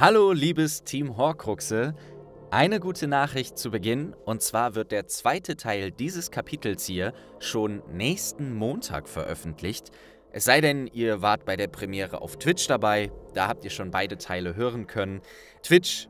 Hallo, liebes Team Horcruxe. Eine gute Nachricht zu Beginn, und zwar wird der zweite Teil dieses Kapitels hier schon nächsten Montag veröffentlicht. Es sei denn, ihr wart bei der Premiere auf Twitch dabei, da habt ihr schon beide Teile hören können. Twitch,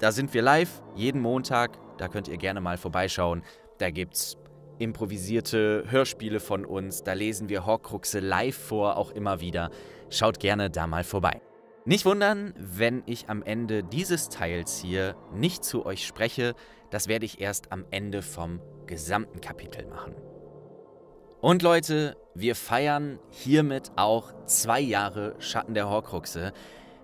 da sind wir live, jeden Montag, da könnt ihr gerne mal vorbeischauen. Da gibt's improvisierte Hörspiele von uns, da lesen wir Horcruxe live vor, auch immer wieder. Schaut gerne da mal vorbei. Nicht wundern, wenn ich am Ende dieses Teils hier nicht zu euch spreche, das werde ich erst am Ende vom gesamten Kapitel machen. Und Leute, wir feiern hiermit auch zwei Jahre Schatten der Horcruxe.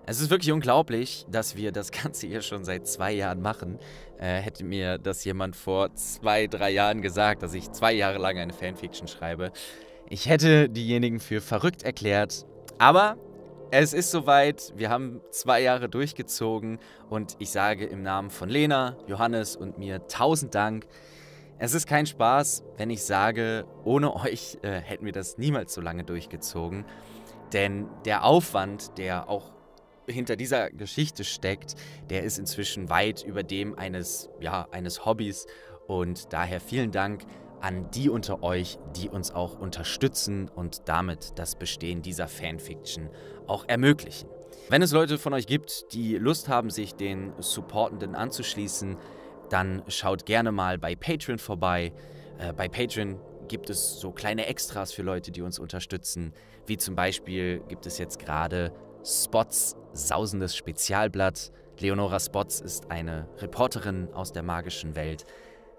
Es ist wirklich unglaublich, dass wir das Ganze hier schon seit zwei Jahren machen. Äh, hätte mir das jemand vor zwei, drei Jahren gesagt, dass ich zwei Jahre lang eine Fanfiction schreibe. Ich hätte diejenigen für verrückt erklärt. Aber es ist soweit, wir haben zwei Jahre durchgezogen und ich sage im Namen von Lena, Johannes und mir tausend Dank. Es ist kein Spaß, wenn ich sage, ohne euch äh, hätten wir das niemals so lange durchgezogen. Denn der Aufwand, der auch hinter dieser Geschichte steckt, der ist inzwischen weit über dem eines, ja, eines Hobbys. Und daher vielen Dank, an die unter euch, die uns auch unterstützen und damit das Bestehen dieser Fanfiction auch ermöglichen. Wenn es Leute von euch gibt, die Lust haben, sich den Supportenden anzuschließen, dann schaut gerne mal bei Patreon vorbei. Äh, bei Patreon gibt es so kleine Extras für Leute, die uns unterstützen. Wie zum Beispiel gibt es jetzt gerade Spots sausendes Spezialblatt. Leonora Spots ist eine Reporterin aus der magischen Welt,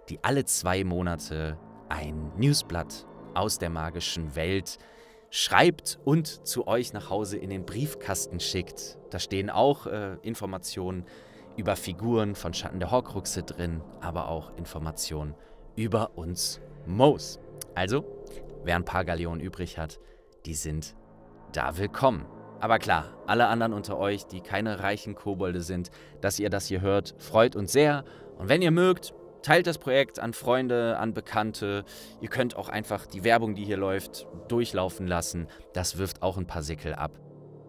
die alle zwei Monate ein Newsblatt aus der magischen Welt schreibt und zu euch nach Hause in den Briefkasten schickt. Da stehen auch äh, Informationen über Figuren von Schatten der Horcruxe drin, aber auch Informationen über uns Moos. Also, wer ein paar Galeonen übrig hat, die sind da willkommen. Aber klar, alle anderen unter euch, die keine reichen Kobolde sind, dass ihr das hier hört, freut uns sehr. Und wenn ihr mögt, Teilt das Projekt an Freunde, an Bekannte. Ihr könnt auch einfach die Werbung, die hier läuft, durchlaufen lassen. Das wirft auch ein paar Sickel ab.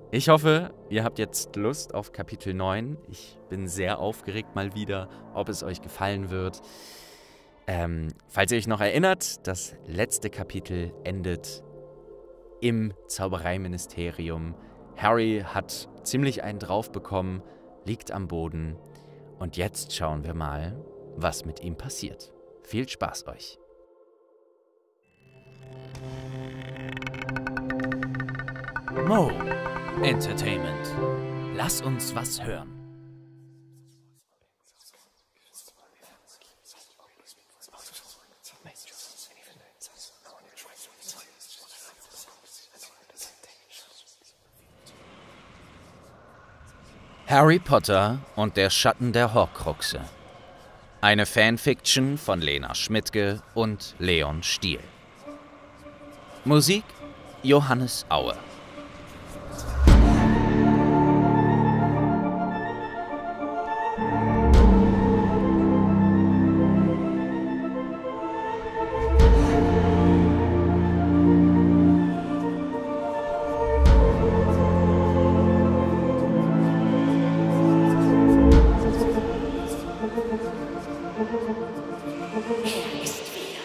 Ich hoffe, ihr habt jetzt Lust auf Kapitel 9. Ich bin sehr aufgeregt mal wieder, ob es euch gefallen wird. Ähm, falls ihr euch noch erinnert, das letzte Kapitel endet im Zaubereiministerium. Harry hat ziemlich einen drauf bekommen, liegt am Boden. Und jetzt schauen wir mal, was mit ihm passiert. Viel Spaß euch! Mo Entertainment. Lass uns was hören. Harry Potter und der Schatten der Horcruxe eine Fanfiction von Lena Schmidtke und Leon Stiel. Musik Johannes Auer. Er ist wir.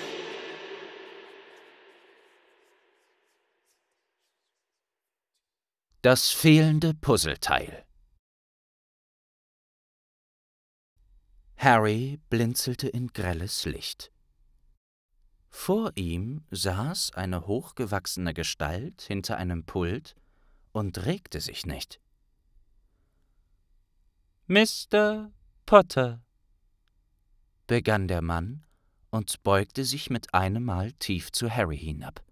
Das fehlende Puzzleteil. Harry blinzelte in grelles Licht. Vor ihm saß eine hochgewachsene Gestalt hinter einem Pult und regte sich nicht. Mr. Potter, begann der Mann und beugte sich mit einem Mal tief zu Harry hinab.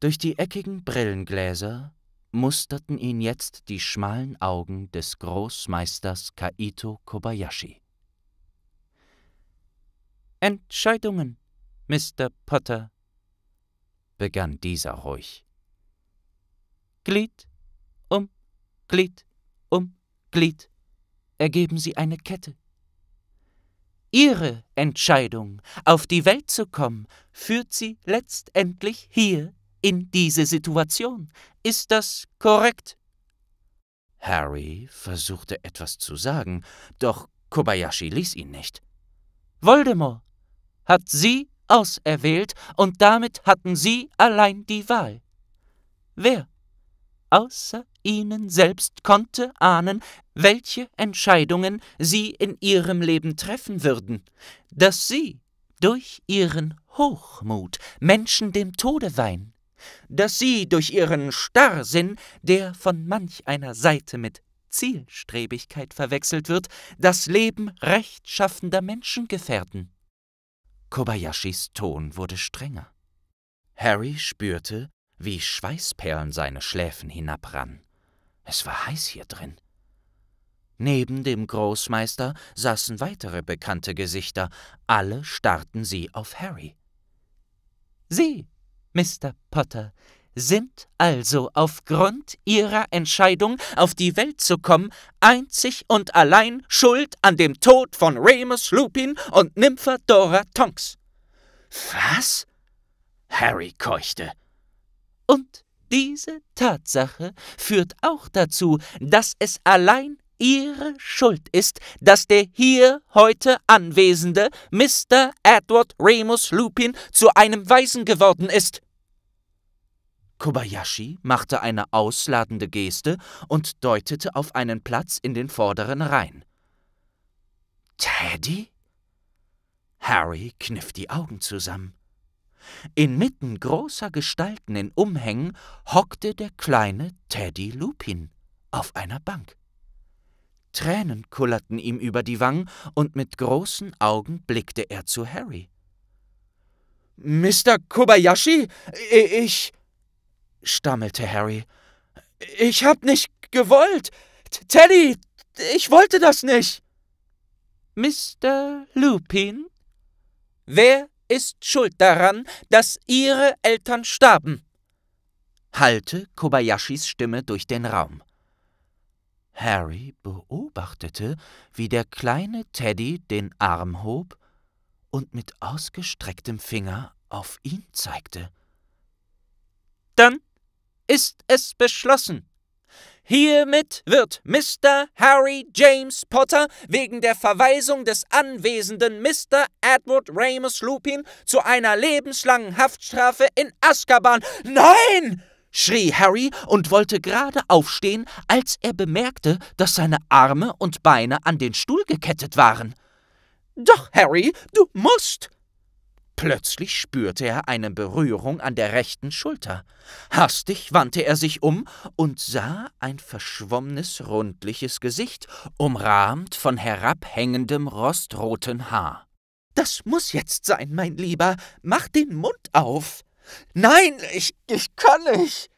Durch die eckigen Brillengläser musterten ihn jetzt die schmalen Augen des Großmeisters Kaito Kobayashi. Entscheidungen, Mr. Potter, begann dieser ruhig. Glied um Glied um Glied ergeben sie eine Kette, Ihre Entscheidung, auf die Welt zu kommen, führt Sie letztendlich hier in diese Situation. Ist das korrekt? Harry versuchte etwas zu sagen, doch Kobayashi ließ ihn nicht. Voldemort hat Sie auserwählt und damit hatten Sie allein die Wahl. Wer außer ihnen selbst konnte ahnen, welche Entscheidungen sie in ihrem Leben treffen würden, dass sie durch ihren Hochmut Menschen dem Tode weihen, dass sie durch ihren Starrsinn, der von manch einer Seite mit Zielstrebigkeit verwechselt wird, das Leben rechtschaffender Menschen gefährden. Kobayashis Ton wurde strenger. Harry spürte, wie Schweißperlen seine Schläfen hinabrannen. Es war heiß hier drin. Neben dem Großmeister saßen weitere bekannte Gesichter, alle starrten sie auf Harry. Sie, Mr. Potter, sind also aufgrund Ihrer Entscheidung, auf die Welt zu kommen, einzig und allein schuld an dem Tod von Remus Lupin und Nympha Dora Tonks. Was? Harry keuchte. Und diese Tatsache führt auch dazu, dass es allein Ihre Schuld ist, dass der hier heute anwesende Mr. Edward Remus Lupin zu einem Waisen geworden ist. Kobayashi machte eine ausladende Geste und deutete auf einen Platz in den vorderen Reihen. Teddy? Harry kniff die Augen zusammen. Inmitten großer Gestalten in Umhängen hockte der kleine Teddy Lupin auf einer Bank. Tränen kullerten ihm über die Wangen, und mit großen Augen blickte er zu Harry. Mr. Kobayashi, ich. stammelte Harry. Ich hab nicht gewollt. Teddy, ich wollte das nicht. Mr. Lupin? Wer ist schuld daran, dass ihre Eltern starben. Hallte Kobayashis Stimme durch den Raum. Harry beobachtete, wie der kleine Teddy den Arm hob und mit ausgestrecktem Finger auf ihn zeigte. Dann ist es beschlossen, Hiermit wird Mr. Harry James Potter wegen der Verweisung des anwesenden Mr. Edward Ramus Lupin zu einer lebenslangen Haftstrafe in Azkaban. Nein! schrie Harry und wollte gerade aufstehen, als er bemerkte, dass seine Arme und Beine an den Stuhl gekettet waren. Doch, Harry, du musst, Plötzlich spürte er eine Berührung an der rechten Schulter. Hastig wandte er sich um und sah ein verschwommenes, rundliches Gesicht, umrahmt von herabhängendem, rostroten Haar. Das muss jetzt sein, mein Lieber. Mach den Mund auf. Nein, ich, ich kann nicht.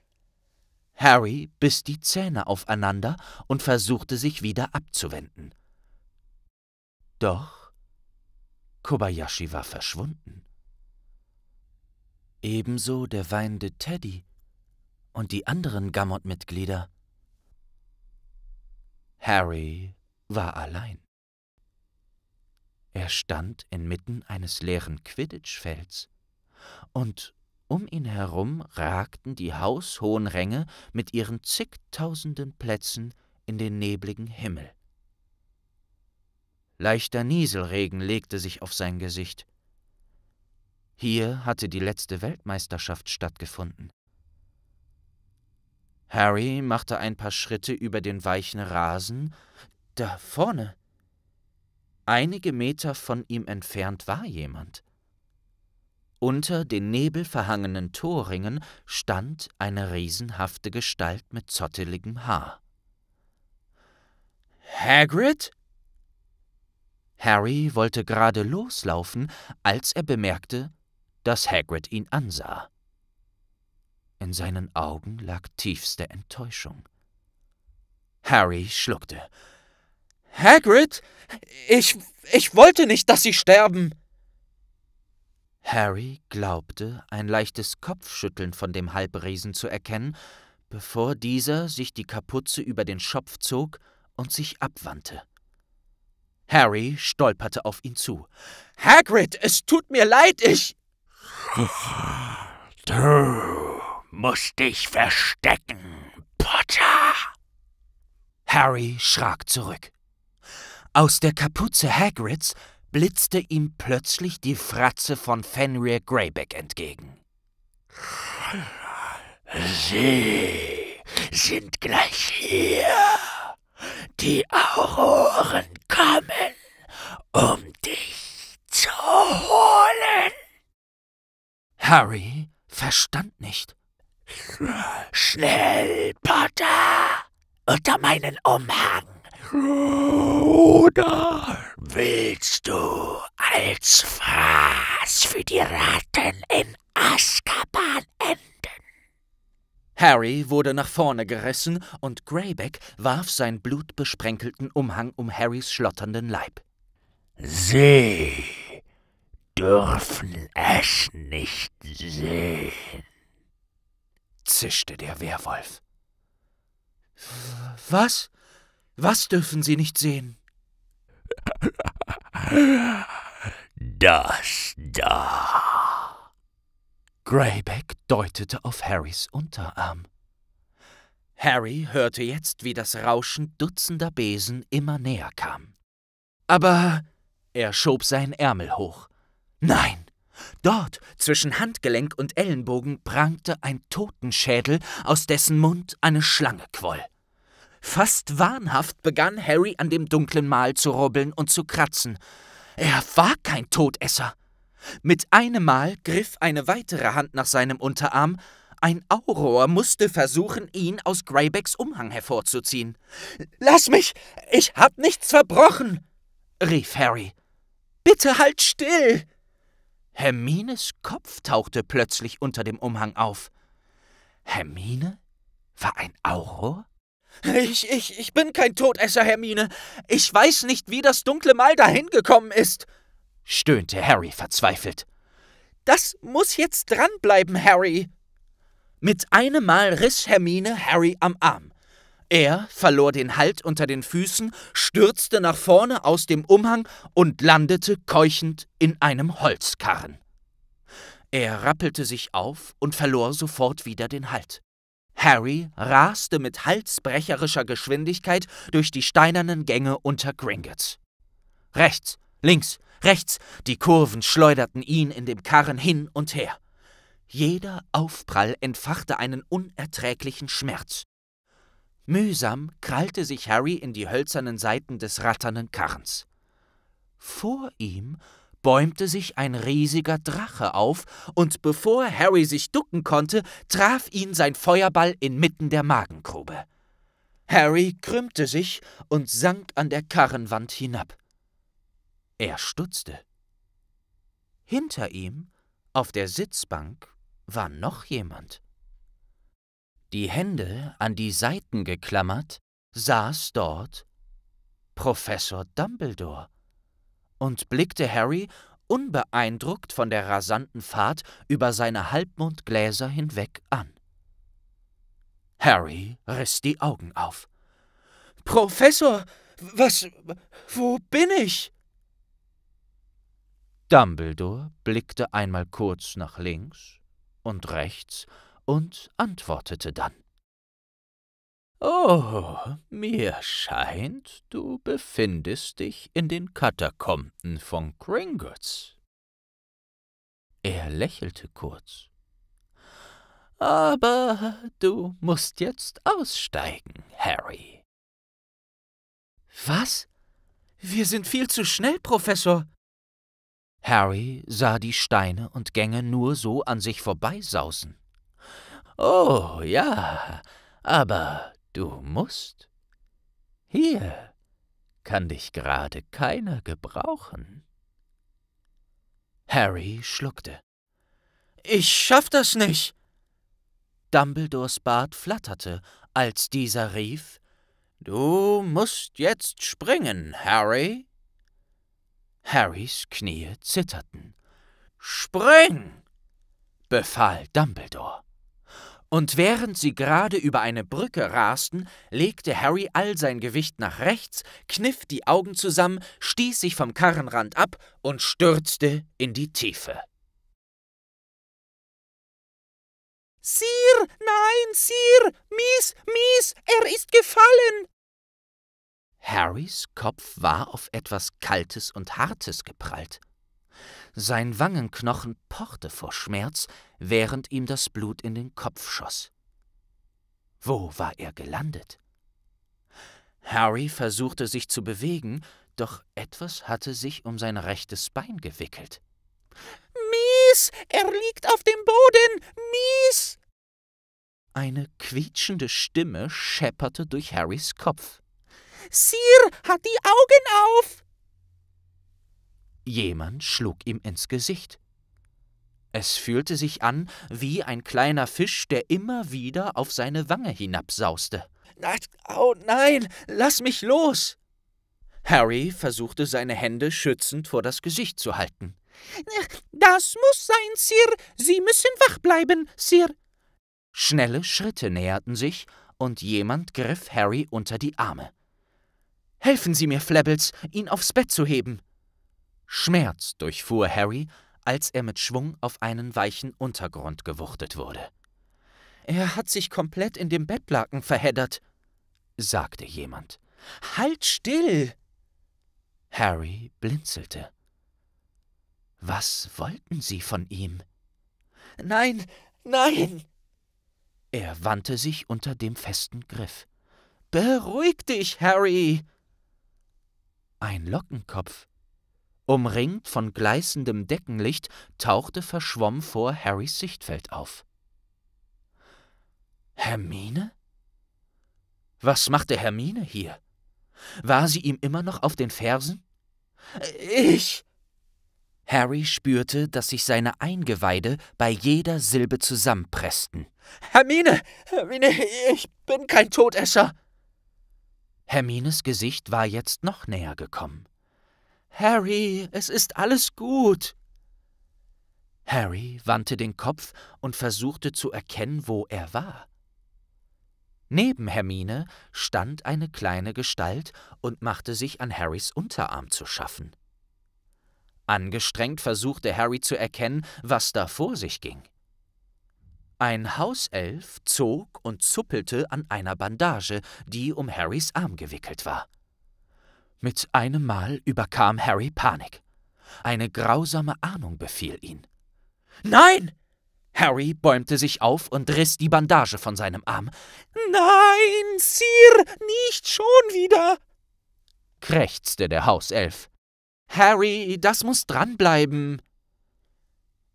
Harry biss die Zähne aufeinander und versuchte sich wieder abzuwenden. Doch Kobayashi war verschwunden ebenso der weinende Teddy und die anderen gamot mitglieder Harry war allein. Er stand inmitten eines leeren Quidditch-Felds, und um ihn herum ragten die haushohen Ränge mit ihren zigtausenden Plätzen in den nebligen Himmel. Leichter Nieselregen legte sich auf sein Gesicht. Hier hatte die letzte Weltmeisterschaft stattgefunden. Harry machte ein paar Schritte über den weichen Rasen. Da vorne. Einige Meter von ihm entfernt war jemand. Unter den nebelverhangenen Torringen stand eine riesenhafte Gestalt mit zotteligem Haar. Hagrid? Harry wollte gerade loslaufen, als er bemerkte, dass Hagrid ihn ansah. In seinen Augen lag tiefste Enttäuschung. Harry schluckte. Hagrid, ich, ich wollte nicht, dass Sie sterben. Harry glaubte, ein leichtes Kopfschütteln von dem Halbriesen zu erkennen, bevor dieser sich die Kapuze über den Schopf zog und sich abwandte. Harry stolperte auf ihn zu. Hagrid, es tut mir leid, ich. Du musst dich verstecken, Potter. Harry schrak zurück. Aus der Kapuze Hagrids blitzte ihm plötzlich die Fratze von Fenrir Greyback entgegen. Sie sind gleich hier. Die Auroren kommen, um dich zu holen. Harry verstand nicht. Schnell, Potter! Unter meinen Umhang! Oder willst du als Fraß für die Ratten in Azkaban enden? Harry wurde nach vorne gerissen und Greyback warf seinen blutbesprenkelten Umhang um Harrys schlotternden Leib. Sieh! dürfen es nicht sehen, zischte der Werwolf. Was? Was dürfen Sie nicht sehen? Das da. Greyback deutete auf Harrys Unterarm. Harry hörte jetzt, wie das Rauschen dutzender Besen immer näher kam. Aber er schob seinen Ärmel hoch. Nein! Dort, zwischen Handgelenk und Ellenbogen, prangte ein Totenschädel, aus dessen Mund eine Schlange quoll. Fast wahnhaft begann Harry an dem dunklen Mal zu rubbeln und zu kratzen. Er war kein Todesser. Mit einem Mal griff eine weitere Hand nach seinem Unterarm, ein Auror musste versuchen, ihn aus Greybacks Umhang hervorzuziehen. Lass mich! Ich hab nichts verbrochen! rief Harry. Bitte halt still! Hermines Kopf tauchte plötzlich unter dem Umhang auf. Hermine? War ein Auror? Ich, ich, ich bin kein Todesser, Hermine. Ich weiß nicht, wie das dunkle Mal dahin gekommen ist, stöhnte Harry verzweifelt. Das muss jetzt dranbleiben, Harry. Mit einem Mal riss Hermine Harry am Arm. Er verlor den Halt unter den Füßen, stürzte nach vorne aus dem Umhang und landete keuchend in einem Holzkarren. Er rappelte sich auf und verlor sofort wieder den Halt. Harry raste mit halsbrecherischer Geschwindigkeit durch die steinernen Gänge unter Gringotts. Rechts, links, rechts, die Kurven schleuderten ihn in dem Karren hin und her. Jeder Aufprall entfachte einen unerträglichen Schmerz. Mühsam krallte sich Harry in die hölzernen Seiten des ratternden Karrens. Vor ihm bäumte sich ein riesiger Drache auf, und bevor Harry sich ducken konnte, traf ihn sein Feuerball inmitten der Magengrube. Harry krümmte sich und sank an der Karrenwand hinab. Er stutzte. Hinter ihm, auf der Sitzbank, war noch jemand die Hände an die Seiten geklammert, saß dort Professor Dumbledore und blickte Harry unbeeindruckt von der rasanten Fahrt über seine Halbmondgläser hinweg an. Harry riss die Augen auf. Professor, was. wo bin ich? Dumbledore blickte einmal kurz nach links und rechts und antwortete dann Oh, mir scheint, du befindest dich in den Katakomben von Gringotts. Er lächelte kurz. Aber du musst jetzt aussteigen, Harry. Was? Wir sind viel zu schnell, Professor. Harry sah die Steine und Gänge nur so an sich vorbeisausen. Oh ja, aber du musst. Hier kann dich gerade keiner gebrauchen. Harry schluckte. Ich schaff das nicht. Dumbledores Bart flatterte, als dieser rief Du musst jetzt springen, Harry. Harrys Knie zitterten. Spring! befahl Dumbledore und während sie gerade über eine Brücke rasten, legte Harry all sein Gewicht nach rechts, kniff die Augen zusammen, stieß sich vom Karrenrand ab und stürzte in die Tiefe. Sir, nein, Sir, Mies, Mies, er ist gefallen! Harrys Kopf war auf etwas Kaltes und Hartes geprallt. Sein Wangenknochen pochte vor Schmerz, während ihm das Blut in den Kopf schoss. Wo war er gelandet? Harry versuchte sich zu bewegen, doch etwas hatte sich um sein rechtes Bein gewickelt. Mies! Er liegt auf dem Boden! Mies! Eine quietschende Stimme schepperte durch Harrys Kopf. Sir hat die Augen auf! Jemand schlug ihm ins Gesicht. Es fühlte sich an wie ein kleiner Fisch, der immer wieder auf seine Wange hinabsauste. Oh nein, lass mich los! Harry versuchte seine Hände schützend vor das Gesicht zu halten. Das muss sein, Sir. Sie müssen wach bleiben, Sir. Schnelle Schritte näherten sich, und jemand griff Harry unter die Arme. Helfen Sie mir, Flebbles, ihn aufs Bett zu heben. Schmerz durchfuhr Harry, als er mit Schwung auf einen weichen Untergrund gewuchtet wurde. Er hat sich komplett in dem Bettlaken verheddert, sagte jemand. Halt still! Harry blinzelte. Was wollten sie von ihm? Nein, nein! Er wandte sich unter dem festen Griff. Beruhig dich, Harry! Ein Lockenkopf Umringt von gleißendem Deckenlicht tauchte verschwommen vor Harrys Sichtfeld auf. Hermine? Was machte Hermine hier? War sie ihm immer noch auf den Fersen? Ich! Harry spürte, dass sich seine Eingeweide bei jeder Silbe zusammenpressten. Hermine! Hermine, ich bin kein Todesser! Hermines Gesicht war jetzt noch näher gekommen. Harry, es ist alles gut. Harry wandte den Kopf und versuchte zu erkennen, wo er war. Neben Hermine stand eine kleine Gestalt und machte sich an Harrys Unterarm zu schaffen. Angestrengt versuchte Harry zu erkennen, was da vor sich ging. Ein Hauself zog und zuppelte an einer Bandage, die um Harrys Arm gewickelt war. Mit einem Mal überkam Harry Panik. Eine grausame Ahnung befiel ihn. Nein! Harry bäumte sich auf und riss die Bandage von seinem Arm. Nein, Sir, nicht schon wieder! krächzte der Hauself. Harry, das muss dranbleiben!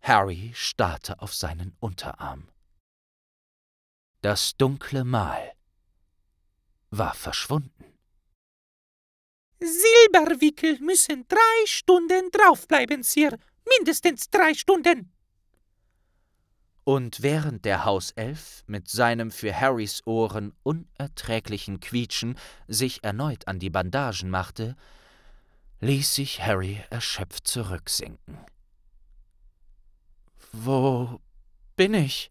Harry starrte auf seinen Unterarm. Das dunkle Mal war verschwunden. Silberwickel müssen drei Stunden draufbleiben, Sir. Mindestens drei Stunden. Und während der Hauself mit seinem für Harrys Ohren unerträglichen Quietschen sich erneut an die Bandagen machte, ließ sich Harry erschöpft zurücksinken. Wo bin ich?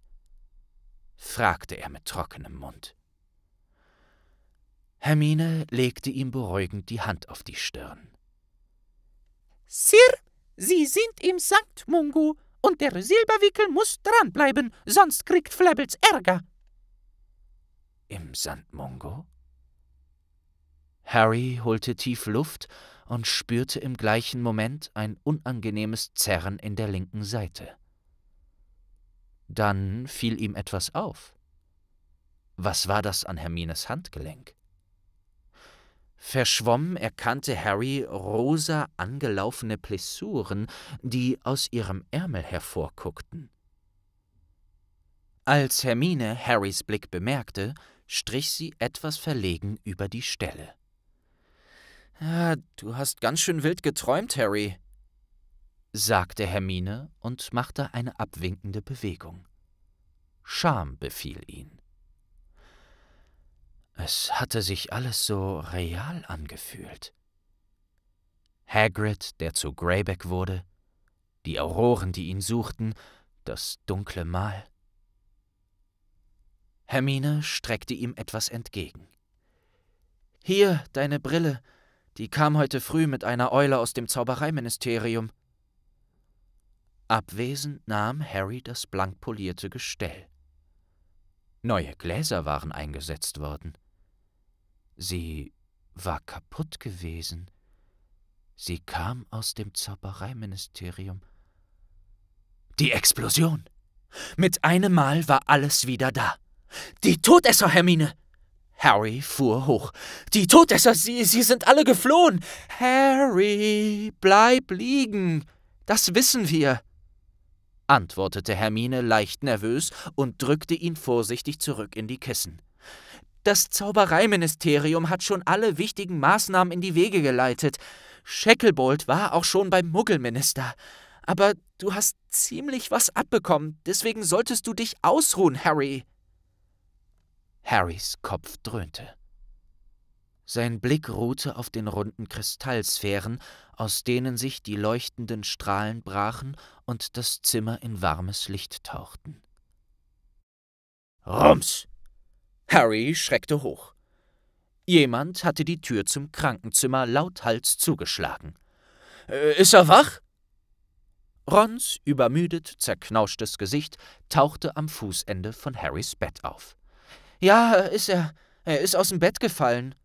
fragte er mit trockenem Mund. Hermine legte ihm beruhigend die Hand auf die Stirn. Sir, Sie sind im Sankt Mungo und der Silberwickel muss dranbleiben, sonst kriegt Flabbels Ärger. Im Sankt Mungo? Harry holte tief Luft und spürte im gleichen Moment ein unangenehmes Zerren in der linken Seite. Dann fiel ihm etwas auf. Was war das an Hermines Handgelenk? Verschwommen erkannte Harry rosa angelaufene Plessuren, die aus ihrem Ärmel hervorguckten. Als Hermine Harrys Blick bemerkte, strich sie etwas verlegen über die Stelle. Ah, du hast ganz schön wild geträumt, Harry, sagte Hermine und machte eine abwinkende Bewegung. Scham befiel ihn. Es hatte sich alles so real angefühlt. Hagrid, der zu Greyback wurde, die Auroren, die ihn suchten, das dunkle Mal. Hermine streckte ihm etwas entgegen. Hier, deine Brille, die kam heute früh mit einer Eule aus dem Zaubereiministerium. Abwesend nahm Harry das blank polierte Gestell. Neue Gläser waren eingesetzt worden. Sie war kaputt gewesen. Sie kam aus dem Zaubereiministerium. Die Explosion. Mit einem Mal war alles wieder da. Die Todesser, Hermine! Harry fuhr hoch. Die Todesser, sie, sie sind alle geflohen! Harry, bleib liegen! Das wissen wir! antwortete Hermine leicht nervös und drückte ihn vorsichtig zurück in die Kissen. Das Zaubereiministerium hat schon alle wichtigen Maßnahmen in die Wege geleitet. Shacklebolt war auch schon beim Muggelminister. Aber du hast ziemlich was abbekommen, deswegen solltest du dich ausruhen, Harry. Harrys Kopf dröhnte. Sein Blick ruhte auf den runden Kristallsphären, aus denen sich die leuchtenden Strahlen brachen und das Zimmer in warmes Licht tauchten. Rums! Harry schreckte hoch. Jemand hatte die Tür zum Krankenzimmer lauthals zugeschlagen. Äh, ist er wach? Rons übermüdet, zerknauschtes Gesicht tauchte am Fußende von Harrys Bett auf. Ja, ist er. Er ist aus dem Bett gefallen,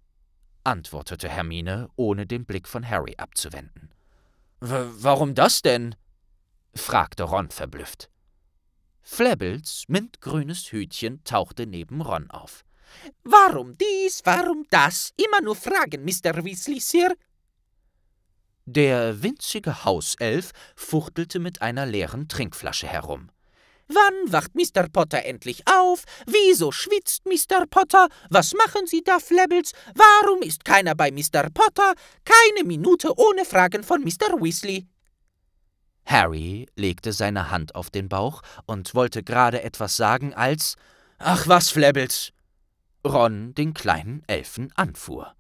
antwortete Hermine, ohne den Blick von Harry abzuwenden. warum das denn? fragte Ron verblüfft. Flabbels mintgrünes Hütchen tauchte neben Ron auf. Warum dies, warum das? Immer nur Fragen, Mr. Weasley, Sir. Der winzige Hauself fuchtelte mit einer leeren Trinkflasche herum. Wann wacht Mr. Potter endlich auf? Wieso schwitzt Mr. Potter? Was machen Sie da, Flabbles? Warum ist keiner bei Mr. Potter? Keine Minute ohne Fragen von Mr. Weasley. Harry legte seine Hand auf den Bauch und wollte gerade etwas sagen, als Ach was, Flabbles! Ron den kleinen Elfen anfuhr.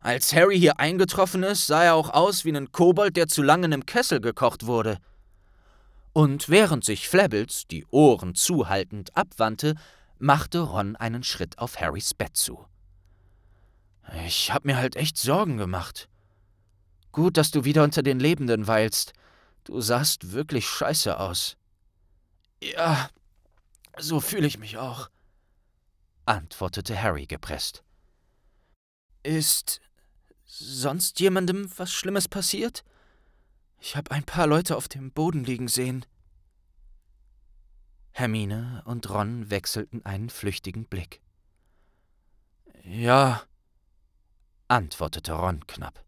Als Harry hier eingetroffen ist, sah er auch aus wie ein Kobold, der zu lange im Kessel gekocht wurde. Und während sich Flabbles, die Ohren zuhaltend, abwandte, machte Ron einen Schritt auf Harrys Bett zu. Ich hab mir halt echt Sorgen gemacht. Gut, dass du wieder unter den Lebenden weilst, Du sahst wirklich scheiße aus. Ja, so fühle ich mich auch, antwortete Harry gepresst. Ist sonst jemandem was Schlimmes passiert? Ich habe ein paar Leute auf dem Boden liegen sehen. Hermine und Ron wechselten einen flüchtigen Blick. Ja, antwortete Ron knapp.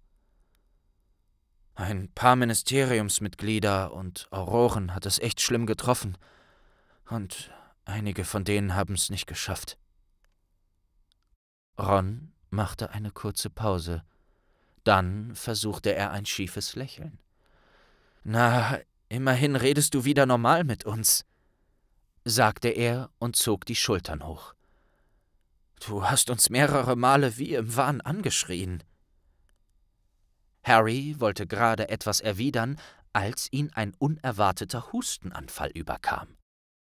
Ein paar Ministeriumsmitglieder und Auroren hat es echt schlimm getroffen. Und einige von denen haben es nicht geschafft. Ron machte eine kurze Pause. Dann versuchte er ein schiefes Lächeln. Na, immerhin redest du wieder normal mit uns, sagte er und zog die Schultern hoch. Du hast uns mehrere Male wie im Wahn angeschrien. Harry wollte gerade etwas erwidern, als ihn ein unerwarteter Hustenanfall überkam.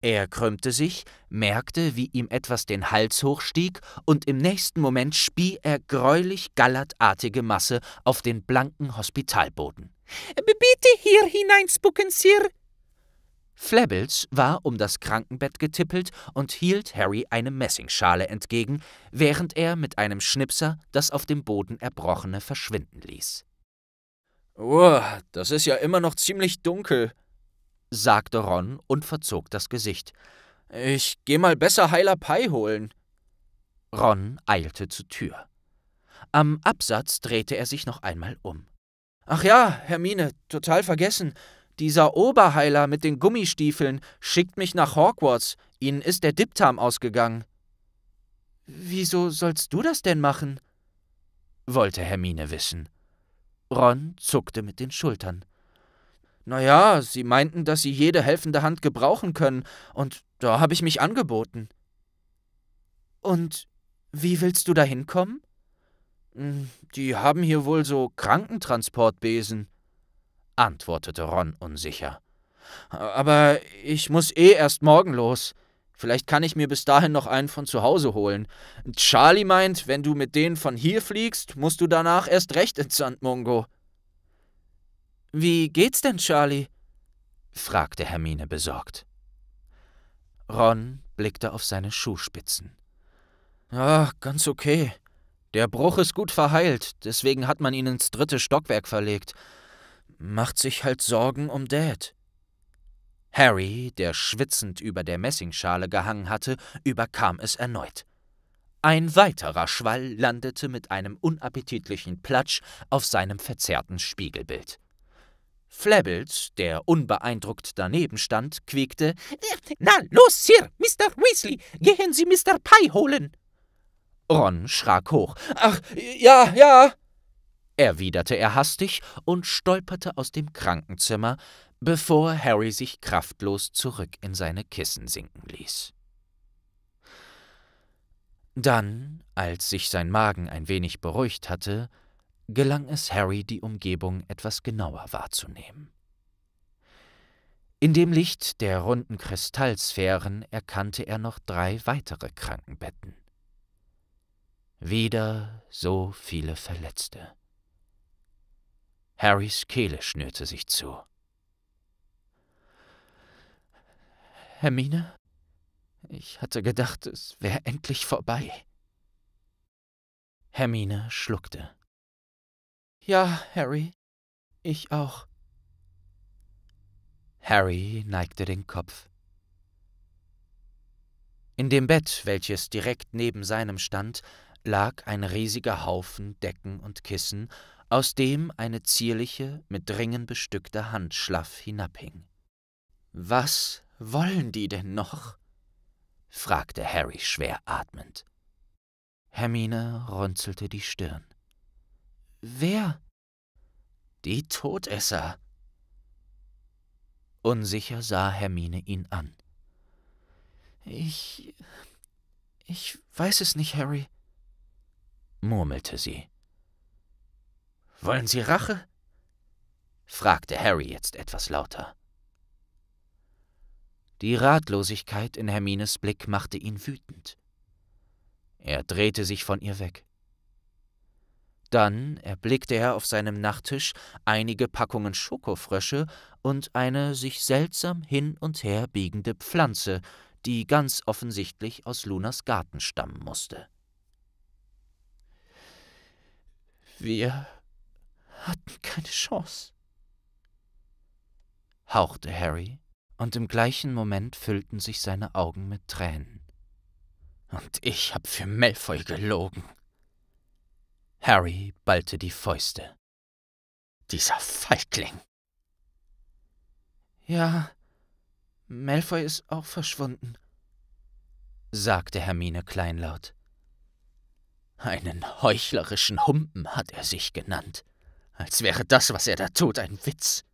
Er krümmte sich, merkte, wie ihm etwas den Hals hochstieg, und im nächsten Moment spie er greulich gallertartige Masse auf den blanken Hospitalboden. Bitte hier hineinspucken, Sir! Flabbles war um das Krankenbett getippelt und hielt Harry eine Messingschale entgegen, während er mit einem Schnipser das auf dem Boden Erbrochene verschwinden ließ. Oh, das ist ja immer noch ziemlich dunkel, sagte Ron und verzog das Gesicht. Ich geh mal besser Heiler Pei holen. Ron eilte zur Tür. Am Absatz drehte er sich noch einmal um. Ach ja, Hermine, total vergessen. Dieser Oberheiler mit den Gummistiefeln schickt mich nach Hogwarts. Ihnen ist der Diptam ausgegangen. Wieso sollst du das denn machen? wollte Hermine wissen. Ron zuckte mit den Schultern. Naja, sie meinten, dass sie jede helfende Hand gebrauchen können, und da habe ich mich angeboten. Und wie willst du da hinkommen? Hm, die haben hier wohl so Krankentransportbesen, antwortete Ron unsicher. Aber ich muss eh erst morgen los. Vielleicht kann ich mir bis dahin noch einen von zu Hause holen. Charlie meint, wenn du mit denen von hier fliegst, musst du danach erst recht ins Sandmongo. Wie geht's denn, Charlie? fragte Hermine besorgt. Ron blickte auf seine Schuhspitzen. Ah, ganz okay. Der Bruch ist gut verheilt, deswegen hat man ihn ins dritte Stockwerk verlegt. Macht sich halt Sorgen um Dad. Harry, der schwitzend über der Messingschale gehangen hatte, überkam es erneut. Ein weiterer Schwall landete mit einem unappetitlichen Platsch auf seinem verzerrten Spiegelbild. Flabbles, der unbeeindruckt daneben stand, quiekte: Na los, Sir, Mr. Weasley, gehen Sie Mr. Pye holen! Ron schrak hoch: Ach, ja, ja! erwiderte er hastig und stolperte aus dem Krankenzimmer, bevor Harry sich kraftlos zurück in seine Kissen sinken ließ. Dann, als sich sein Magen ein wenig beruhigt hatte, gelang es Harry, die Umgebung etwas genauer wahrzunehmen. In dem Licht der runden Kristallsphären erkannte er noch drei weitere Krankenbetten. Wieder so viele Verletzte. Harrys Kehle schnürte sich zu. Hermine? Ich hatte gedacht, es wäre endlich vorbei. Hermine schluckte. Ja, Harry, ich auch. Harry neigte den Kopf. In dem Bett, welches direkt neben seinem stand, lag ein riesiger Haufen Decken und Kissen, aus dem eine zierliche, mit Ringen bestückte Hand schlaff hinabhing. Was wollen die denn noch? fragte Harry schwer atmend. Hermine runzelte die Stirn. Wer? Die Todesser. Unsicher sah Hermine ihn an. Ich. ich weiß es nicht, Harry, murmelte sie. Wollen Sie Rache? fragte Harry jetzt etwas lauter. Die Ratlosigkeit in Hermines Blick machte ihn wütend. Er drehte sich von ihr weg. Dann erblickte er auf seinem Nachttisch einige Packungen Schokofrösche und eine sich seltsam hin und her biegende Pflanze, die ganz offensichtlich aus Lunas Garten stammen musste. Wir hatten keine Chance, hauchte Harry und im gleichen Moment füllten sich seine Augen mit Tränen. Und ich hab für Malfoy gelogen. Harry ballte die Fäuste. Dieser Feigling. Ja, Malfoy ist auch verschwunden, sagte Hermine kleinlaut. Einen heuchlerischen Humpen hat er sich genannt, als wäre das, was er da tut, ein Witz.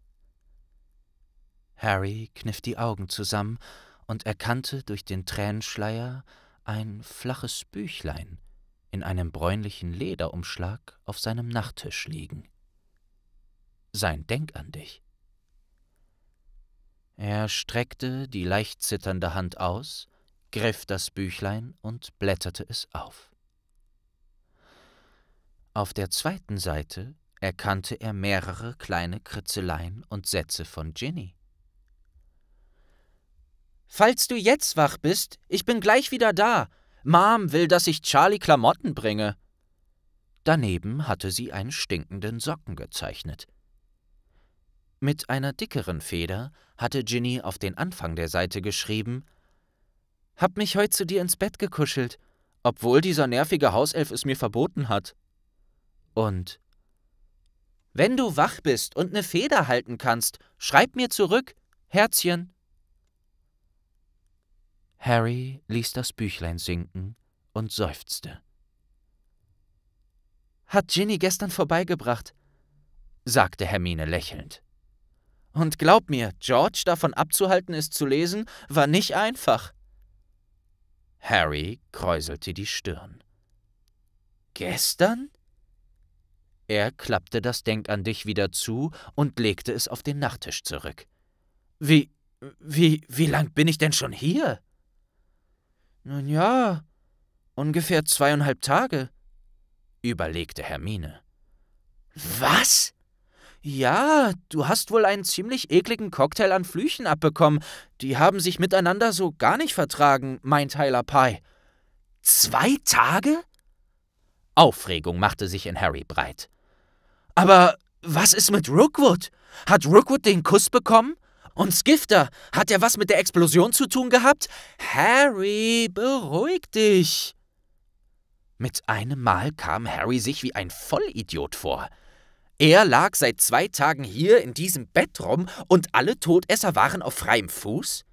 Harry kniff die Augen zusammen und erkannte durch den Tränenschleier ein flaches Büchlein in einem bräunlichen Lederumschlag auf seinem Nachttisch liegen. Sein Denk an dich. Er streckte die leicht zitternde Hand aus, griff das Büchlein und blätterte es auf. Auf der zweiten Seite erkannte er mehrere kleine Kritzeleien und Sätze von Ginny. Falls du jetzt wach bist, ich bin gleich wieder da. Mom will, dass ich Charlie Klamotten bringe. Daneben hatte sie einen stinkenden Socken gezeichnet. Mit einer dickeren Feder hatte Ginny auf den Anfang der Seite geschrieben: Hab mich heute zu dir ins Bett gekuschelt, obwohl dieser nervige Hauself es mir verboten hat. Und wenn du wach bist und eine Feder halten kannst, schreib mir zurück. Herzchen. Harry ließ das Büchlein sinken und seufzte. Hat Ginny gestern vorbeigebracht, sagte Hermine lächelnd. Und glaub mir, George davon abzuhalten, es zu lesen, war nicht einfach. Harry kräuselte die Stirn. Gestern? Er klappte das Denk an dich wieder zu und legte es auf den Nachttisch zurück. Wie, wie, wie lang bin ich denn schon hier? Nun ja, ungefähr zweieinhalb Tage, überlegte Hermine. Was? Ja, du hast wohl einen ziemlich ekligen Cocktail an Flüchen abbekommen. Die haben sich miteinander so gar nicht vertragen, meint Tyler Pye. Zwei Tage? Aufregung machte sich in Harry breit. Aber was ist mit Rookwood? Hat Rookwood den Kuss bekommen? Und Skifter, hat er was mit der Explosion zu tun gehabt? Harry, beruhig dich. Mit einem Mal kam Harry sich wie ein Vollidiot vor. Er lag seit zwei Tagen hier in diesem Bett rum und alle Todesser waren auf freiem Fuß?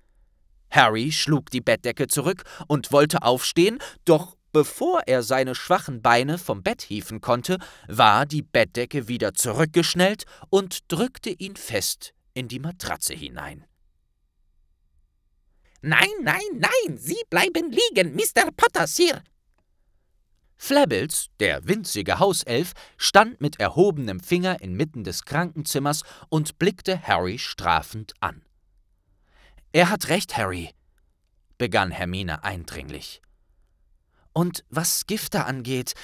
Harry schlug die Bettdecke zurück und wollte aufstehen, doch bevor er seine schwachen Beine vom Bett hieven konnte, war die Bettdecke wieder zurückgeschnellt und drückte ihn fest in die Matratze hinein. Nein, nein, nein, Sie bleiben liegen, Mr. Potter, Sir! Flabbles, der winzige Hauself, stand mit erhobenem Finger inmitten des Krankenzimmers und blickte Harry strafend an. Er hat recht, Harry, begann Hermine eindringlich. Und was Gifter angeht,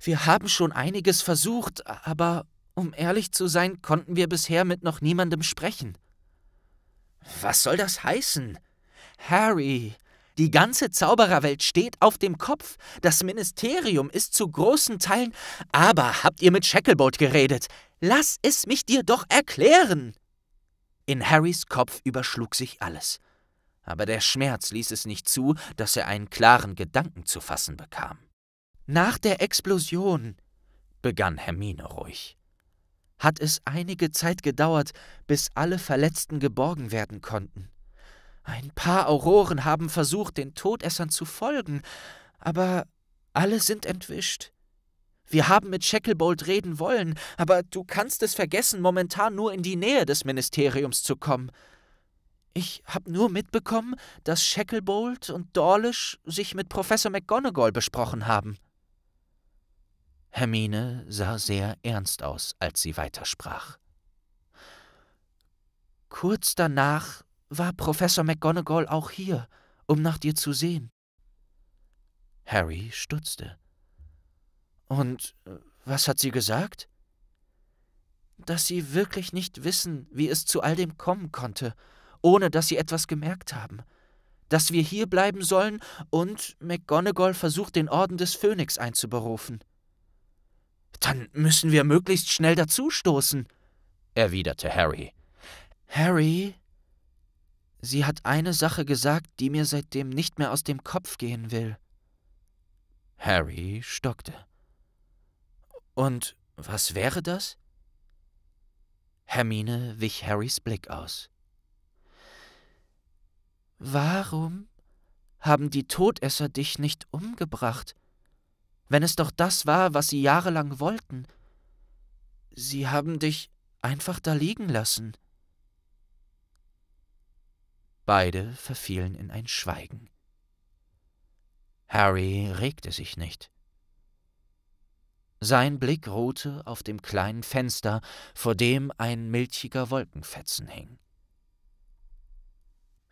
wir haben schon einiges versucht, aber um ehrlich zu sein, konnten wir bisher mit noch niemandem sprechen. Was soll das heißen? Harry, die ganze Zaubererwelt steht auf dem Kopf. Das Ministerium ist zu großen Teilen. Aber habt ihr mit Shacklebolt geredet? Lass es mich dir doch erklären! In Harrys Kopf überschlug sich alles. Aber der Schmerz ließ es nicht zu, dass er einen klaren Gedanken zu fassen bekam. Nach der Explosion, begann Hermine ruhig, hat es einige Zeit gedauert, bis alle Verletzten geborgen werden konnten. Ein paar Auroren haben versucht, den Todessern zu folgen, aber alle sind entwischt. Wir haben mit Shacklebolt reden wollen, aber du kannst es vergessen, momentan nur in die Nähe des Ministeriums zu kommen. Ich habe nur mitbekommen, dass Shacklebolt und Dawlish sich mit Professor McGonagall besprochen haben. Hermine sah sehr ernst aus, als sie weitersprach. Kurz danach war Professor McGonagall auch hier, um nach dir zu sehen. Harry stutzte. Und äh, was hat sie gesagt? Dass sie wirklich nicht wissen, wie es zu all dem kommen konnte, ohne dass sie etwas gemerkt haben. Dass wir hier bleiben sollen und McGonagall versucht, den Orden des Phönix einzuberufen. Dann müssen wir möglichst schnell dazustoßen, erwiderte Harry. Harry, sie hat eine Sache gesagt, die mir seitdem nicht mehr aus dem Kopf gehen will. Harry stockte. Und was wäre das? Hermine wich Harrys Blick aus. Warum haben die Todesser dich nicht umgebracht? wenn es doch das war, was sie jahrelang wollten. Sie haben dich einfach da liegen lassen. Beide verfielen in ein Schweigen. Harry regte sich nicht. Sein Blick ruhte auf dem kleinen Fenster, vor dem ein milchiger Wolkenfetzen hing.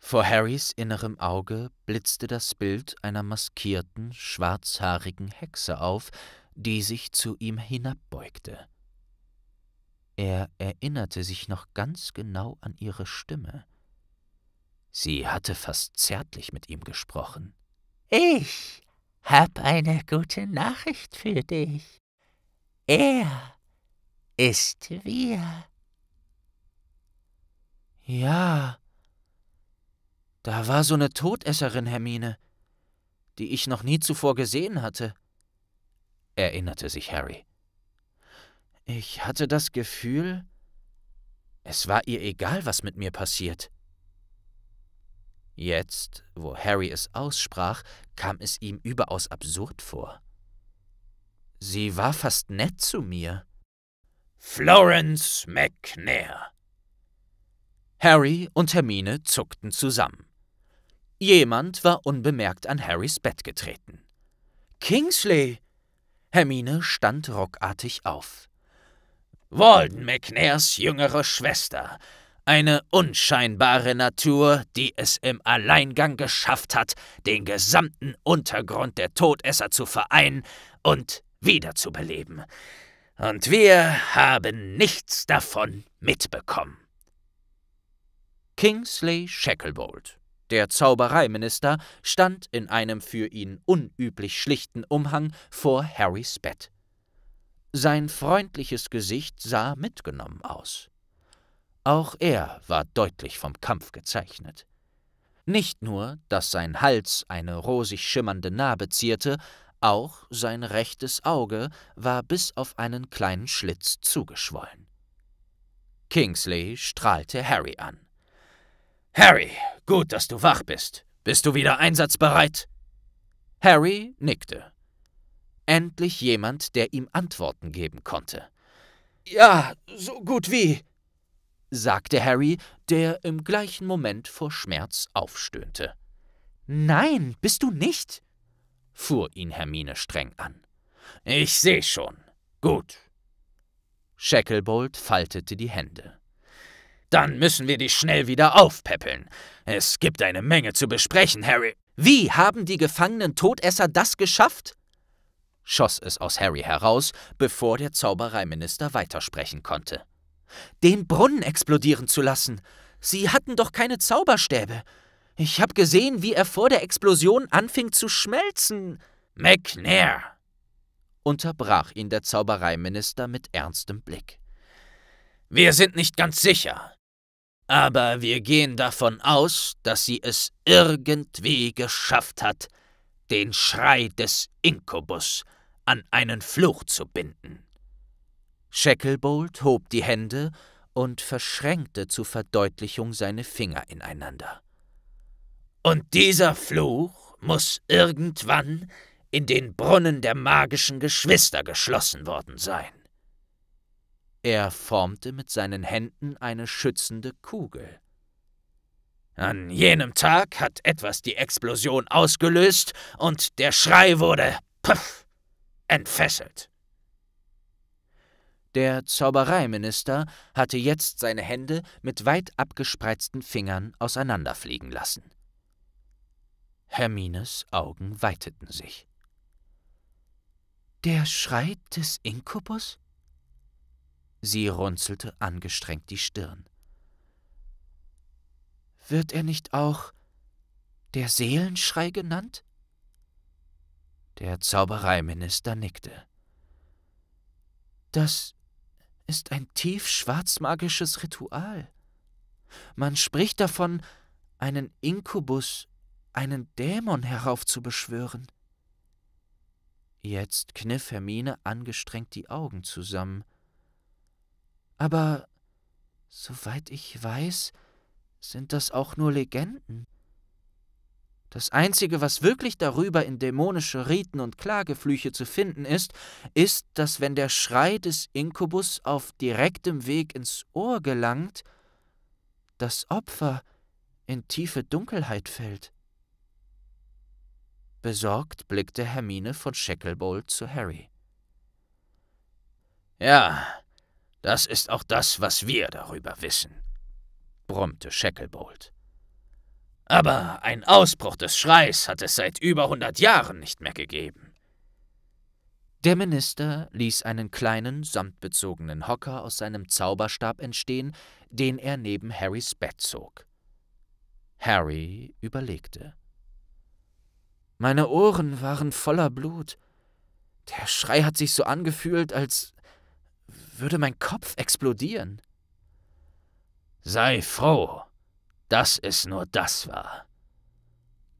Vor Harrys innerem Auge blitzte das Bild einer maskierten, schwarzhaarigen Hexe auf, die sich zu ihm hinabbeugte. Er erinnerte sich noch ganz genau an ihre Stimme. Sie hatte fast zärtlich mit ihm gesprochen. Ich hab eine gute Nachricht für dich. Er ist wir. Ja, da war so eine Todesserin, Hermine, die ich noch nie zuvor gesehen hatte, erinnerte sich Harry. Ich hatte das Gefühl, es war ihr egal, was mit mir passiert. Jetzt, wo Harry es aussprach, kam es ihm überaus absurd vor. Sie war fast nett zu mir. Florence McNair. Harry und Hermine zuckten zusammen. Jemand war unbemerkt an Harrys Bett getreten. Kingsley! Hermine stand rockartig auf. Walden McNairs jüngere Schwester, eine unscheinbare Natur, die es im Alleingang geschafft hat, den gesamten Untergrund der Todesser zu vereinen und wiederzubeleben. Und wir haben nichts davon mitbekommen. Kingsley Shacklebolt der Zaubereiminister stand in einem für ihn unüblich schlichten Umhang vor Harrys Bett. Sein freundliches Gesicht sah mitgenommen aus. Auch er war deutlich vom Kampf gezeichnet. Nicht nur, dass sein Hals eine rosig schimmernde Narbe zierte, auch sein rechtes Auge war bis auf einen kleinen Schlitz zugeschwollen. Kingsley strahlte Harry an. Harry, gut, dass du wach bist. Bist du wieder einsatzbereit? Harry nickte. Endlich jemand, der ihm Antworten geben konnte. Ja, so gut wie, sagte Harry, der im gleichen Moment vor Schmerz aufstöhnte. Nein, bist du nicht, fuhr ihn Hermine streng an. Ich seh schon. Gut. Shacklebolt faltete die Hände. Dann müssen wir dich schnell wieder aufpäppeln. Es gibt eine Menge zu besprechen, Harry. Wie haben die gefangenen Todesser das geschafft? schoss es aus Harry heraus, bevor der Zaubereiminister weitersprechen konnte. Den Brunnen explodieren zu lassen. Sie hatten doch keine Zauberstäbe. Ich habe gesehen, wie er vor der Explosion anfing zu schmelzen. McNair! unterbrach ihn der Zaubereiminister mit ernstem Blick. Wir sind nicht ganz sicher, aber wir gehen davon aus, dass sie es irgendwie geschafft hat, den Schrei des Inkubus an einen Fluch zu binden. Shacklebolt hob die Hände und verschränkte zur Verdeutlichung seine Finger ineinander. Und dieser Fluch muss irgendwann in den Brunnen der magischen Geschwister geschlossen worden sein. Er formte mit seinen Händen eine schützende Kugel. An jenem Tag hat etwas die Explosion ausgelöst und der Schrei wurde, puff, entfesselt. Der Zaubereiminister hatte jetzt seine Hände mit weit abgespreizten Fingern auseinanderfliegen lassen. Hermines Augen weiteten sich. Der Schrei des Inkubus? Sie runzelte angestrengt die Stirn. Wird er nicht auch der Seelenschrei genannt? Der Zaubereiminister nickte. Das ist ein tief schwarzmagisches Ritual. Man spricht davon, einen Inkubus, einen Dämon heraufzubeschwören. Jetzt kniff Hermine angestrengt die Augen zusammen. Aber soweit ich weiß, sind das auch nur Legenden. Das Einzige, was wirklich darüber in dämonische Riten und Klageflüche zu finden ist, ist, dass wenn der Schrei des Inkubus auf direktem Weg ins Ohr gelangt, das Opfer in tiefe Dunkelheit fällt. Besorgt blickte Hermine von Shacklebolt zu Harry. Ja, das ist auch das, was wir darüber wissen, brummte Shacklebolt. Aber ein Ausbruch des Schreis hat es seit über hundert Jahren nicht mehr gegeben. Der Minister ließ einen kleinen, samtbezogenen Hocker aus seinem Zauberstab entstehen, den er neben Harrys Bett zog. Harry überlegte. Meine Ohren waren voller Blut. Der Schrei hat sich so angefühlt, als würde mein Kopf explodieren. Sei froh, dass es nur das war.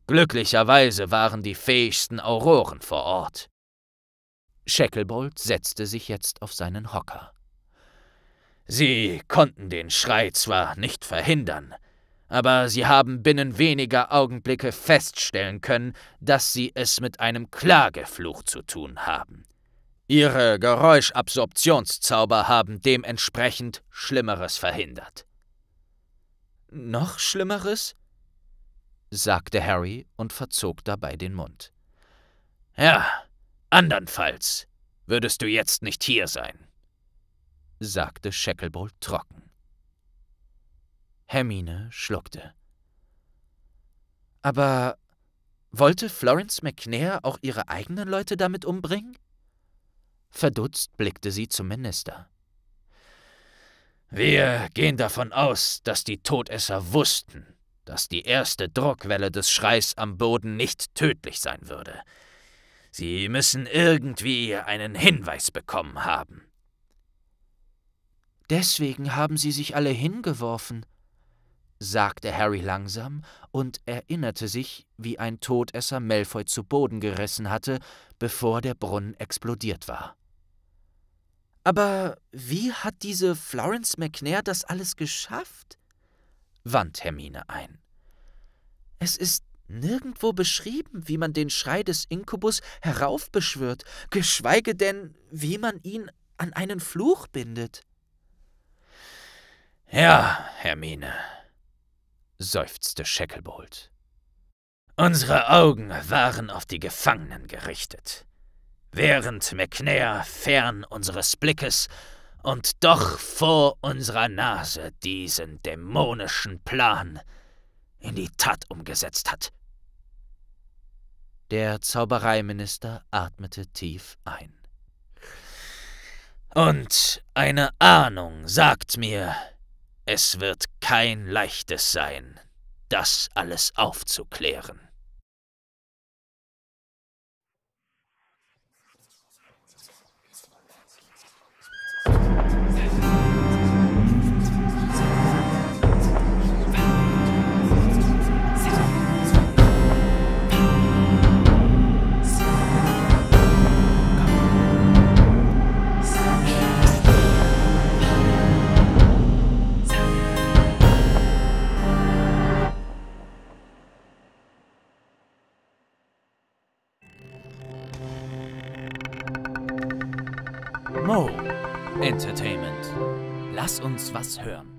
Glücklicherweise waren die fähigsten Auroren vor Ort. Shacklebolt setzte sich jetzt auf seinen Hocker. Sie konnten den Schrei zwar nicht verhindern, aber sie haben binnen weniger Augenblicke feststellen können, dass sie es mit einem Klagefluch zu tun haben. Ihre Geräuschabsorptionszauber haben dementsprechend Schlimmeres verhindert. Noch Schlimmeres? sagte Harry und verzog dabei den Mund. Ja, andernfalls würdest du jetzt nicht hier sein, sagte Shacklebolt trocken. Hermine schluckte. Aber wollte Florence McNair auch ihre eigenen Leute damit umbringen? Verdutzt blickte sie zum Minister. Wir gehen davon aus, dass die Todesser wussten, dass die erste Druckwelle des Schreis am Boden nicht tödlich sein würde. Sie müssen irgendwie einen Hinweis bekommen haben. Deswegen haben sie sich alle hingeworfen, sagte Harry langsam und erinnerte sich, wie ein Todesser Malfoy zu Boden gerissen hatte, bevor der Brunnen explodiert war. Aber wie hat diese Florence McNair das alles geschafft? wand Hermine ein. Es ist nirgendwo beschrieben, wie man den Schrei des Inkubus heraufbeschwört, geschweige denn, wie man ihn an einen Fluch bindet. Ja, Hermine, seufzte Shacklebolt. Unsere Augen waren auf die Gefangenen gerichtet während McNair fern unseres Blickes und doch vor unserer Nase diesen dämonischen Plan in die Tat umgesetzt hat. Der Zaubereiminister atmete tief ein. Und eine Ahnung sagt mir, es wird kein leichtes sein, das alles aufzuklären. Entertainment. Lass uns was hören.